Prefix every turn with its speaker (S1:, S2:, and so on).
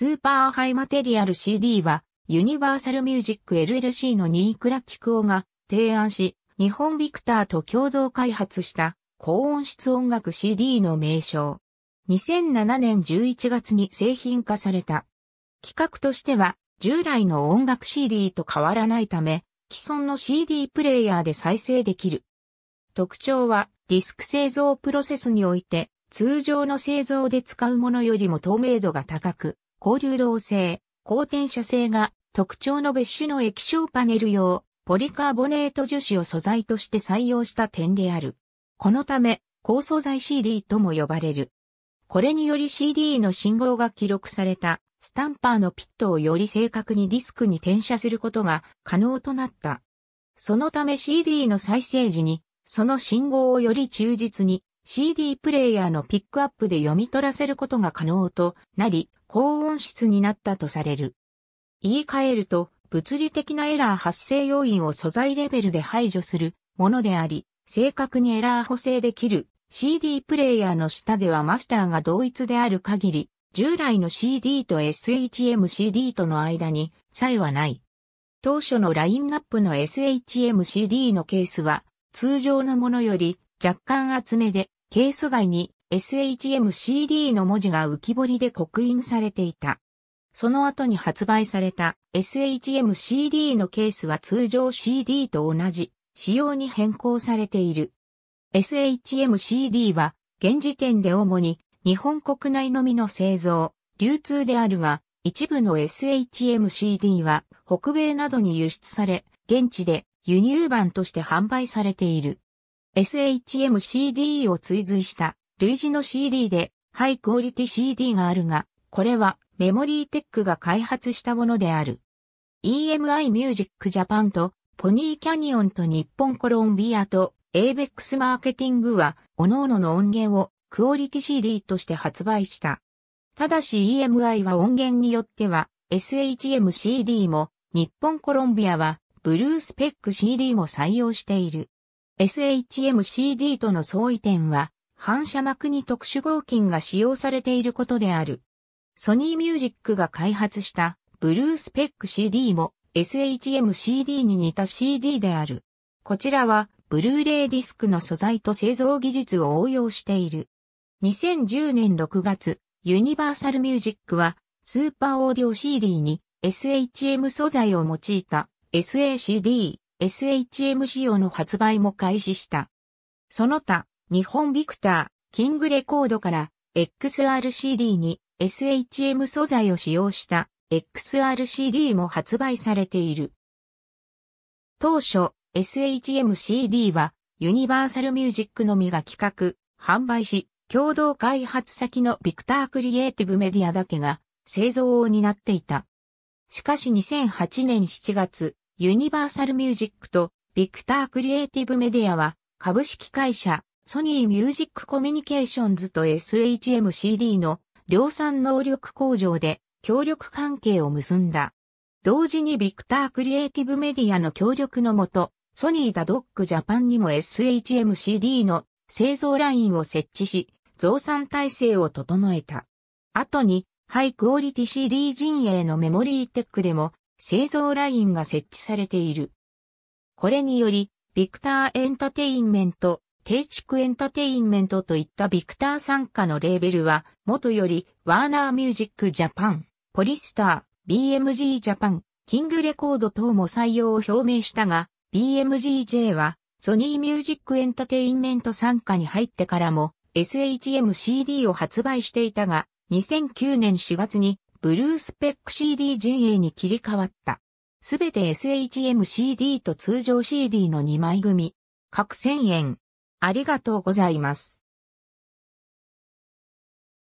S1: スーパーハイマテリアル CD は、ユニバーサルミュージック LLC のニークラ・キクオが提案し、日本ビクターと共同開発した高音質音楽 CD の名称。2007年11月に製品化された。企画としては、従来の音楽 CD と変わらないため、既存の CD プレイヤーで再生できる。特徴は、ディスク製造プロセスにおいて、通常の製造で使うものよりも透明度が高く、交流動性、高転写性が特徴の別種の液晶パネル用ポリカーボネート樹脂を素材として採用した点である。このため、高素材 CD とも呼ばれる。これにより CD の信号が記録されたスタンパーのピットをより正確にディスクに転写することが可能となった。そのため CD の再生時に、その信号をより忠実に CD プレイヤーのピックアップで読み取らせることが可能となり、高音質になったとされる。言い換えると、物理的なエラー発生要因を素材レベルで排除するものであり、正確にエラー補正できる CD プレイヤーの下ではマスターが同一である限り、従来の CD と SHMCD との間に差異はない。当初のラインナップの SHMCD のケースは通常のものより若干厚めでケース外に SHMCD の文字が浮き彫りで刻印されていた。その後に発売された SHMCD のケースは通常 CD と同じ仕様に変更されている。SHMCD は現時点で主に日本国内のみの製造、流通であるが、一部の SHMCD は北米などに輸出され、現地で輸入版として販売されている。SHMCD を追随した類似の CD でハイクオリティ CD があるが、これはメモリーテックが開発したものである。EMI ミュージックジャパンとポニーキャニオンと日本コロンビアと ABEX マーケティングは各々の音源をクオリティ CD として発売した。ただし EMI は音源によっては SHMCD も日本コロンビアはブルースペック CD も採用している。SHMCD との相違点は、反射膜に特殊合金が使用されていることである。ソニーミュージックが開発したブルースペック CD も SHMCD に似た CD である。こちらはブルーレイディスクの素材と製造技術を応用している。2010年6月、ユニバーサルミュージックはスーパーオーディオ CD に SHM 素材を用いた SACD SHM 仕様の発売も開始した。その他、日本ビクター、キングレコードから XRCD に SHM 素材を使用した XRCD も発売されている。当初、SHMCD はユニバーサルミュージックのみが企画、販売し、共同開発先のビクタークリエイティブメディアだけが製造を担っていた。しかし2008年7月、ユニバーサルミュージックとビクタークリエイティブメディアは株式会社ソニーミュージックコミュニケーションズと SHMCD の量産能力向上で協力関係を結んだ。同時にビクタークリエイティブメディアの協力のもと、ソニーダドックジャパンにも SHMCD の製造ラインを設置し、増産体制を整えた。後に、ハイクオリティ CD 陣営のメモリーテックでも製造ラインが設置されている。これにより、ビクターエンタテインメント、定畜エンタテインメントといったビクター参加のレーベルは、元より、ワーナーミュージックジャパン、ポリスター、BMG ジャパン、キングレコード等も採用を表明したが、BMGJ は、ソニーミュージックエンタテインメント参加に入ってからも、SHMCD を発売していたが、2009年4月にブルースペック CD 陣営に切り替わった。すべて SHMCD と通常 CD の2枚組。各1000円。ありがとうございます。